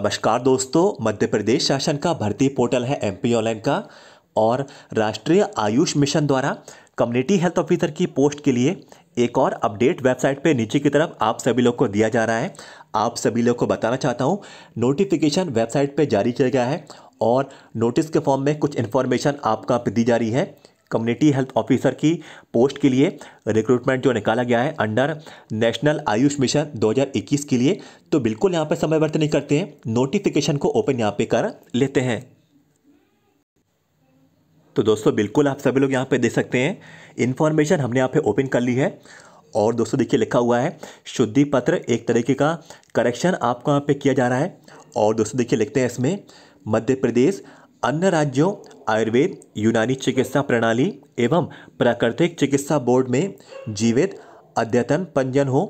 नमस्कार दोस्तों मध्य प्रदेश शासन का भर्ती पोर्टल है पी ऑनलाइन का और राष्ट्रीय आयुष मिशन द्वारा कम्युनिटी हेल्थ ऑफिसर की पोस्ट के लिए एक और अपडेट वेबसाइट पे नीचे की तरफ आप सभी लोग को दिया जा रहा है आप सभी लोग को बताना चाहता हूँ नोटिफिकेशन वेबसाइट पे जारी किया गया है और नोटिस के फॉर्म में कुछ इन्फॉर्मेशन आपका दी जा रही है कम्युनिटी हेल्थ ऑफिसर की पोस्ट के लिए रिक्रूटमेंट जो निकाला गया है अंडर नेशनल आयुष मिशन 2021 के लिए तो बिल्कुल यहाँ पर समय व्यर्थ नहीं करते हैं नोटिफिकेशन को ओपन यहाँ पे कर लेते हैं तो दोस्तों बिल्कुल आप सभी लोग यहाँ पे देख सकते हैं इन्फॉर्मेशन हमने यहाँ पे ओपन कर ली है और दोस्तों देखिए लिखा हुआ है शुद्धि पत्र एक तरीके का करेक्शन आपको यहाँ पे किया जा रहा है और दोस्तों देखिए लिखते हैं इसमें मध्य प्रदेश अन्य राज्यों आयुर्वेद यूनानी चिकित्सा प्रणाली एवं प्राकृतिक चिकित्सा बोर्ड में जीवित अद्यतन पंजीयन हो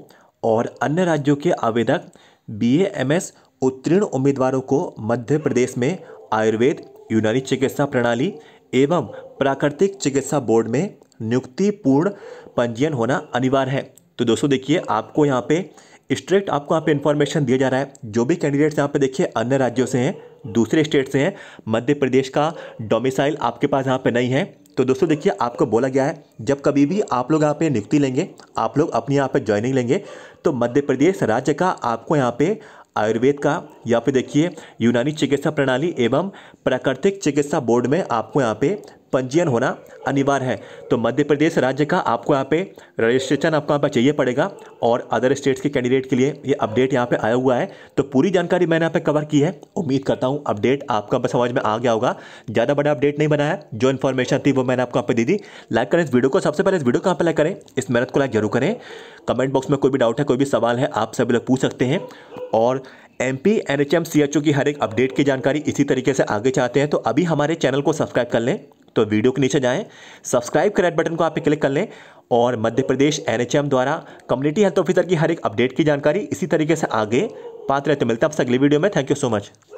और अन्य राज्यों के आवेदक बी एम एस उत्तीर्ण उम्मीदवारों को मध्य प्रदेश में आयुर्वेद यूनानी चिकित्सा प्रणाली एवं प्राकृतिक चिकित्सा बोर्ड में नियुक्ति पूर्ण पंजीयन होना अनिवार्य है तो दोस्तों देखिए आपको यहाँ पे स्ट्रिक्ट आपको यहाँ पे इन्फॉर्मेशन दिया जा रहा है जो भी कैंडिडेट्स यहाँ पे देखिए अन्य राज्यों से हैं दूसरे स्टेट से हैं मध्य प्रदेश का डोमिसाइल आपके पास यहाँ पे नहीं है तो दोस्तों देखिए आपको बोला गया है जब कभी भी आप लोग यहाँ पे नियुक्ति लेंगे आप लोग अपने यहाँ पे ज्वाइनिंग लेंगे तो मध्य प्रदेश राज्य का आपको यहाँ पे आयुर्वेद का या फिर देखिए यूनानी चिकित्सा प्रणाली एवं प्राकृतिक चिकित्सा बोर्ड में आपको यहाँ पे पंजीयन होना अनिवार्य है तो मध्य प्रदेश राज्य का आपको यहाँ पे रजिस्ट्रेशन आपको यहाँ पर चाहिए पड़ेगा और अदर स्टेट्स के कैंडिडेट के लिए ये अपडेट यहाँ पे आया हुआ है तो पूरी जानकारी मैंने यहाँ पे कवर की है उम्मीद करता हूँ अपडेट आपका बस समझ में आ गया होगा ज़्यादा बड़ा अपडेट नहीं बनाया जो इन्फॉर्मेशन थी वो मैंने आपको यहाँ पर दे दी लाइक करें इस वीडियो को सबसे पहले इस वीडियो को यहाँ पर लाइक करें इस मेहनत को लाइक जरूर करें कमेंट बॉक्स में कोई भी डाउट है कोई भी सवाल है आप सभी लोग पूछ सकते हैं और M P N H M C H O की हर एक अपडेट की जानकारी इसी तरीके से आगे चाहते हैं तो अभी हमारे चैनल को सब्सक्राइब कर लें तो वीडियो के नीचे जाएं सब्सक्राइब के रेड बटन को आप क्लिक कर लें और मध्य प्रदेश एनएचएम द्वारा कम्युनिटी हेल्थ ऑफिसर की हर एक अपडेट की जानकारी इसी तरीके से आगे पात्र तो मिलता है आपसे अगली वीडियो में थैंक यू सो मच